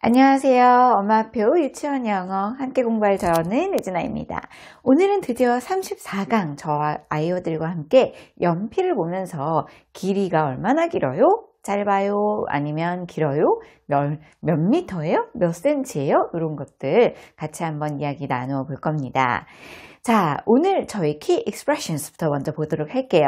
안녕하세요. 엄마표 유치원 영어 함께 공부할 저는 유진아입니다. 오늘은 드디어 34강 저 아이오들과 함께 연필을 보면서 길이가 얼마나 길어요? 짧아요? 아니면 길어요? 몇, 몇 미터예요? 몇 센치예요? 이런 것들 같이 한번 이야기 나누어 볼 겁니다. 자, 오늘 저희 키 익스프레션스부터 먼저 보도록 할게요.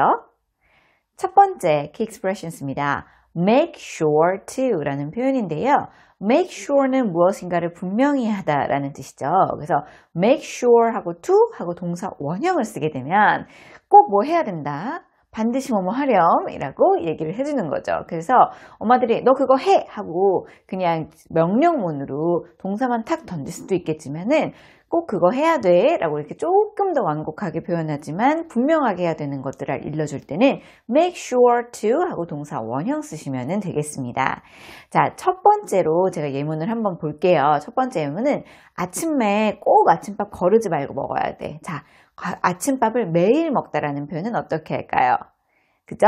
첫 번째 키 익스프레션스입니다. make sure to 라는 표현인데요. make sure는 무엇인가를 분명히 하다 라는 뜻이죠. 그래서 make sure 하고 to 하고 동사 원형을 쓰게 되면 꼭 뭐 해야 된다. 반드시 뭐 뭐 하렴이라고 얘기를 해주는 거죠. 그래서 엄마들이 너 그거 해 하고 그냥 명령문으로 동사만 탁 던질 수도 있겠지만은 꼭 그거 해야 돼 라고 이렇게 조금 더 완곡하게 표현하지만 분명하게 해야 되는 것들을 일러줄 때는 make sure to 하고 동사 원형 쓰시면 되겠습니다. 자, 첫 번째로 제가 예문을 한번 볼게요. 첫 번째 예문은 아침에 꼭 아침밥 거르지 말고 먹어야 돼. 자, 아, 아침밥을 매일 먹다라는 표현은 어떻게 할까요? 그죠?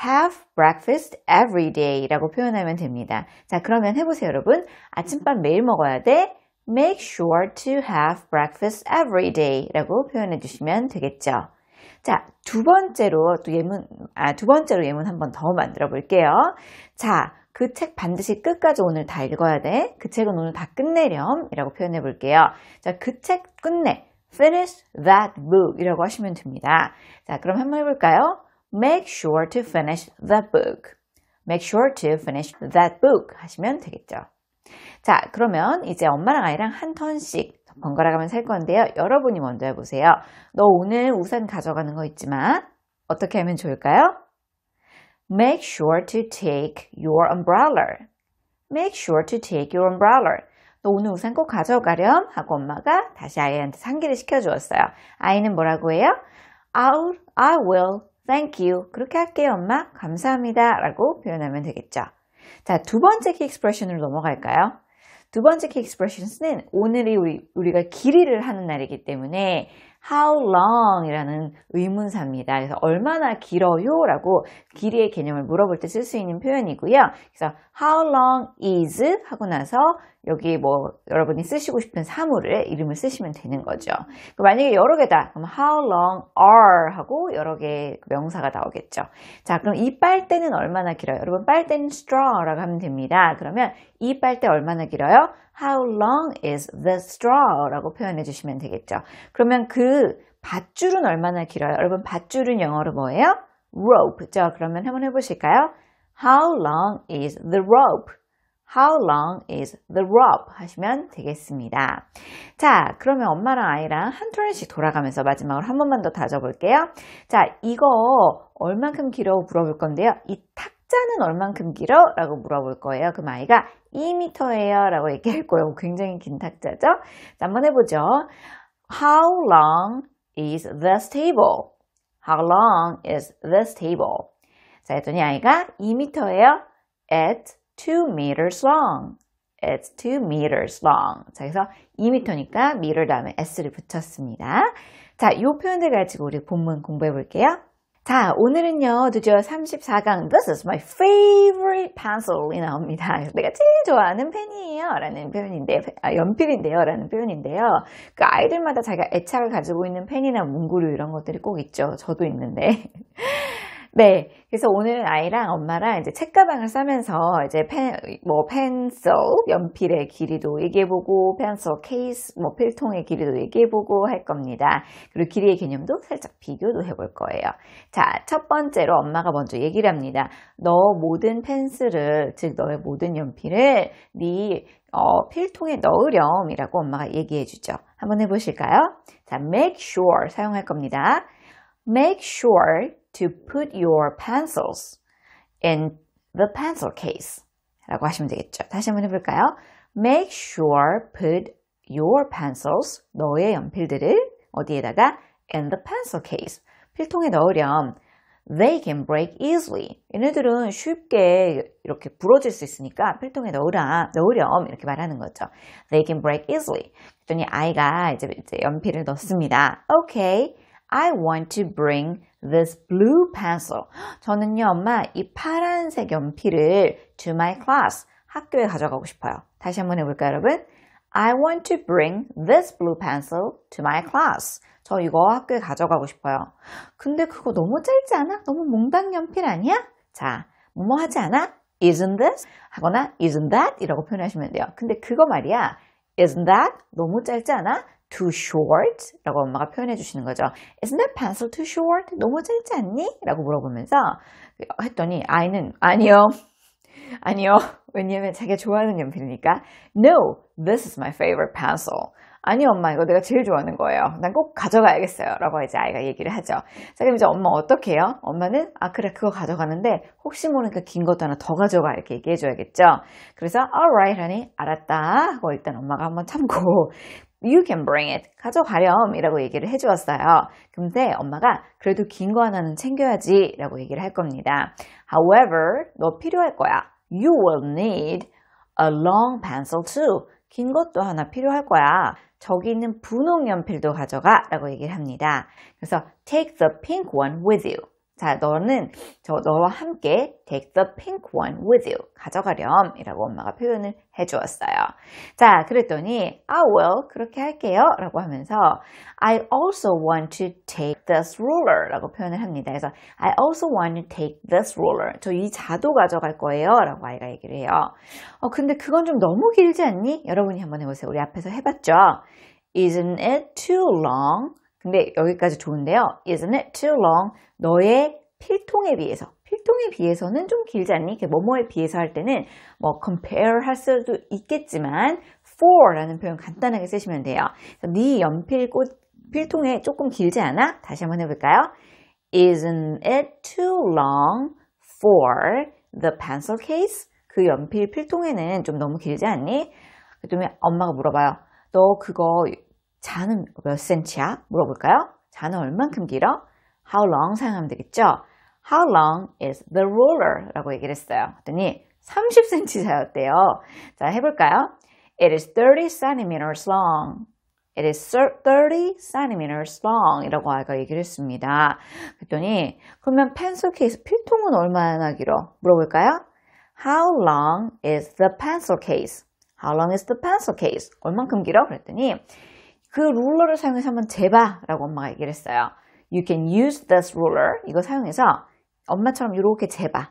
have breakfast every day 라고 표현하면 됩니다. 자, 그러면 해보세요, 여러분. 아침밥 매일 먹어야 돼. make sure to have breakfast every day 라고 표현해 주시면 되겠죠. 자, 두 번째로 또 예문, 아, 두 번째로 예문 한번더 만들어 볼게요. 자, 그 책 반드시 끝까지 오늘 다 읽어야 돼. 그 책은 오늘 다 끝내렴. 이라고 표현해 볼게요. 자, 그 책 끝내. finish that book 이라고 하시면 됩니다. 자, 그럼 한번 해볼까요? make sure to finish that book. make sure to finish that book 하시면 되겠죠. 자, 그러면 이제 엄마랑 아이랑 한 턴씩 번갈아 가면살 건데요. 여러분이 먼저 해보세요. 너 오늘 우산 가져가는 거 있지만 어떻게 하면 좋을까요? Make sure to take your umbrella. Make sure to take your umbrella. 너 오늘 우산 꼭 가져가렴 하고 엄마가 다시 아이한테 상기를 시켜주었어요. 아이는 뭐라고 해요? I'll, I will, thank you. 그렇게 할게요, 엄마. 감사합니다. 라고 표현하면 되겠죠. 자, 두 번째 키 익스프레션으로 넘어갈까요? 두 번째 키 익스프레션은 오늘이 우리, 우리가 길이를 하는 날이기 때문에 how long 이라는 의문사입니다. 그래서 얼마나 길어요? 라고 길이의 개념을 물어볼 때 쓸 수 있는 표현이고요. 그래서 how long is 하고 나서 여기 뭐 여러분이 쓰시고 싶은 사물의 이름을 쓰시면 되는 거죠. 만약에 여러 개다. 그럼 how long are 하고 여러 개의 그 명사가 나오겠죠. 자, 그럼 이 빨대는 얼마나 길어요? 여러분 빨대는 straw라고 하면 됩니다. 그러면 이 빨대 얼마나 길어요? How long is t h e s t r a w 라고 표현해 주시면 되겠죠. 그러면 그 밧줄은 얼마나 길어요? 여러분 밧줄은 영어로 뭐예요? rope. 자, 그러면 한번 해보실까요? How long is the rope? How long is the rope? 하시면 되겠습니다. 자, 그러면 엄마랑 아이랑 한톤씩 돌아가면서 마지막으로 한 번만 더 다져볼게요. 자, 이거 얼만큼 길어 물어볼 건데요. 이탁 숫자는 얼만큼 길어? 라고 물어볼 거예요. 그럼 아이가 2m예요. 라고 얘기할 거예요. 굉장히 긴 탁자죠? 자, 한번 해보죠. How long is this table? How long is this table? 자, 했더니 아이가 2m예요. It's 2 meters long. It's 2 meters long. 자, 그래서 2m니까 m 를 다음에 s를 붙였습니다. 자, 이 표현들 가지고 우리 본문 공부해 볼게요. 자, 오늘은요, 드디어 34강, This is my favorite pencil이 나옵니다. 내가 제일 좋아하는 펜이에요. 라는 표현인데, 아, 연필인데요. 라는 표현인데요. 그 아이들마다 자기가 애착을 가지고 있는 펜이나 문구류 이런 것들이 꼭 있죠. 저도 있는데. 네. 그래서 오늘 아이랑 엄마랑 이제 책가방을 싸면서 이제 펜, 뭐 펜슬, 연필의 길이도 얘기해보고, 펜슬 케이스, 뭐 필통의 길이도 얘기해보고 할 겁니다. 그리고 길이의 개념도 살짝 비교도 해볼 거예요. 자, 첫 번째로 엄마가 먼저 얘기를 합니다. 너 모든 펜슬을, 즉 너의 모든 연필을 네 어, 필통에 넣으렴이라고 엄마가 얘기해 주죠. 한번 해보실까요? 자, make sure 사용할 겁니다. make sure to put your pencils in the pencil case. 라고 하시면 되겠죠. 다시 한번 해볼까요? Make sure put your pencils, 너의 연필들을 어디에다가 in the pencil case, 필통에 넣으렴. They can break easily. 얘네들은 쉽게 이렇게 부러질 수 있으니까 필통에 넣으라, 넣으렴 이렇게 말하는 거죠. They can break easily. 그랬더니 아이가 이제, 이제 연필을 넣습니다. Okay, I want to bring this blue pencil. 저는요, 엄마, 이 파란색 연필을 to my class, 학교에 가져가고 싶어요. 다시 한번 해볼까요, 여러분? I want to bring this blue pencil to my class. 저 이거 학교에 가져가고 싶어요. 근데 그거 너무 짧지 않아? 너무 몽당 연필 아니야? 자, 뭐뭐 하지 않아? Isn't this? 하거나 Isn't that? 이라고 표현하시면 돼요. 근데 그거 말이야. Isn't that? 너무 짧지 않아? too short? 라고 엄마가 표현해 주시는 거죠. Isn't that pencil too short? 너무 짧지 않니? 라고 물어보면서 했더니 아이는 아니요. 아니요. 왜냐면 자기가 좋아하는 연필이니까 No, this is my favorite pencil. 아니 엄마 이거 내가 제일 좋아하는 거예요. 난 꼭 가져가야겠어요. 라고 이제 아이가 얘기를 하죠. 자 그럼 이제 엄마 어떻게 해요? 엄마는 아 그래 그거 가져가는데 혹시 모르니까 긴 것도 하나 더 가져가 이렇게 얘기해 줘야겠죠. 그래서 alright 하니 알았다 하고 일단 엄마가 한번 참고 You can bring it. 가져가렴. 이라고 얘기를 해주었어요. 근데 엄마가 그래도 긴 거 하나는 챙겨야지. 라고 얘기를 할 겁니다. However, 너 필요할 거야. You will need a long pencil too. 긴 것도 하나 필요할 거야. 저기 있는 분홍 연필도 가져가. 라고 얘기를 합니다. 그래서 take the pink one with you. 자, 너는 저 너와 함께 take the pink one with you 가져가렴 이라고 엄마가 표현을 해주었어요. 자, 그랬더니 I 아, will 그렇게 할게요 라고 하면서 I also want to take this ruler 라고 표현을 합니다. 그래서 I also want to take this ruler 저 이 자도 가져갈 거예요 라고 아이가 얘기를 해요. 어, 근데 그건 좀 너무 길지 않니? 여러분이 한번 해보세요. 우리 앞에서 해봤죠? Isn't it too long? 근데 여기까지 좋은데요. Isn't it too long? 너의 필통에 비해서 필통에 비해서는 좀 길지 않니? 뭐뭐에 비해서 할 때는 뭐 compare 할 수도 있겠지만 for라는 표현 간단하게 쓰시면 돼요. 네 연필 꽃 필통에 조금 길지 않아? 다시 한번 해볼까요? Isn't it too long for the pencil case? 그 연필 필통에는 좀 너무 길지 않니? 그다음에 엄마가 물어봐요. 너 그거 자는 몇 센치야? 물어볼까요? 자는 얼만큼 길어? How long 사용하면 되겠죠? How long is the roller? 라고 얘기를 했어요. 그랬더니 30cm 자였대요. 자, 해볼까요? It is 30 centimeters long. It is 30 centimeters long 이라고 아이가 얘기를 했습니다. 그랬더니 그러면 펜슬 케이스 필통은 얼마나 길어? 물어볼까요? How long is the pencil case? How long is the pencil case? 얼만큼 길어? 그랬더니 그 룰러를 사용해서 한번 재봐라고 엄마가 얘기를 했어요. You can use this ruler. 이거 사용해서 엄마처럼 이렇게 재봐.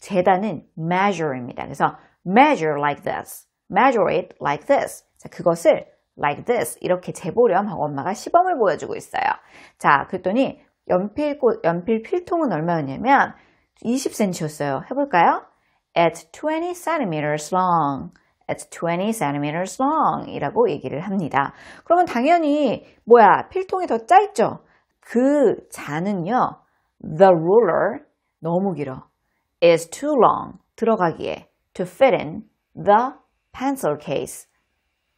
재다는 measure입니다. 그래서 measure like this, measure it like this. 자, 그것을 like this 이렇게 재보렴 하고 엄마가 시범을 보여주고 있어요. 자, 그랬더니 연필 꽃, 연필 필통은 얼마였냐면 20cm였어요. 해볼까요? At 20 centimeters long. It's 20 centimeters long 이라고 얘기를 합니다. 그러면 당연히 뭐야 필통이 더 짧죠? 그 자는요 The ruler 너무 길어 is too long 들어가기에 to fit in the pencil case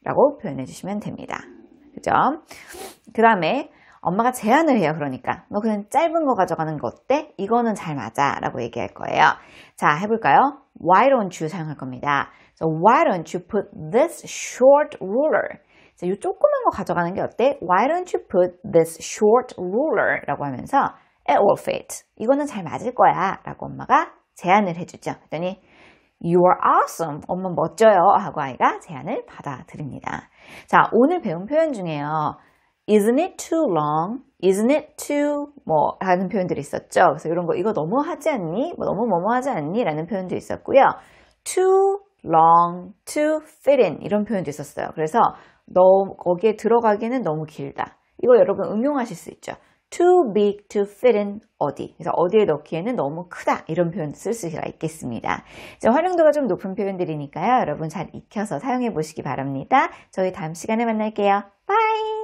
라고 표현해 주시면 됩니다. 그죠? 그 다음에 엄마가 제안을 해요. 그러니까 너 뭐 그냥 짧은 거 가져가는 거 어때? 이거는 잘 맞아 라고 얘기할 거예요. 자 해볼까요? Why don't you 사용할 겁니다. So why don't you put this short ruler? 자, 이 조그만 거 가져가는 게 어때? Why don't you put this short ruler? 라고 하면서 It will fit. 이거는 잘 맞을 거야 라고 엄마가 제안을 해주죠. 그랬더니 You are awesome. 엄마 멋져요. 하고 아이가 제안을 받아들입니다. 자, 오늘 배운 표현 중에요. isn't it too long? isn't it too 뭐 하는 표현들이 있었죠. 그래서 이런 거 이거 너무 하지 않니? 뭐 너무 뭐뭐 하지 않니? 라는 표현도 있었고요. too long, too fit in 이런 표현도 있었어요. 그래서 너 거기에 들어가기는 너무 길다. 이거 여러분 응용하실 수 있죠. too big to fit in 어디. 그래서 어디에 넣기에는 너무 크다. 이런 표현쓸 수가 있겠습니다. 이제 활용도가 좀 높은 표현들이니까요. 여러분 잘 익혀서 사용해 보시기 바랍니다. 저희 다음 시간에 만날게요. 바이!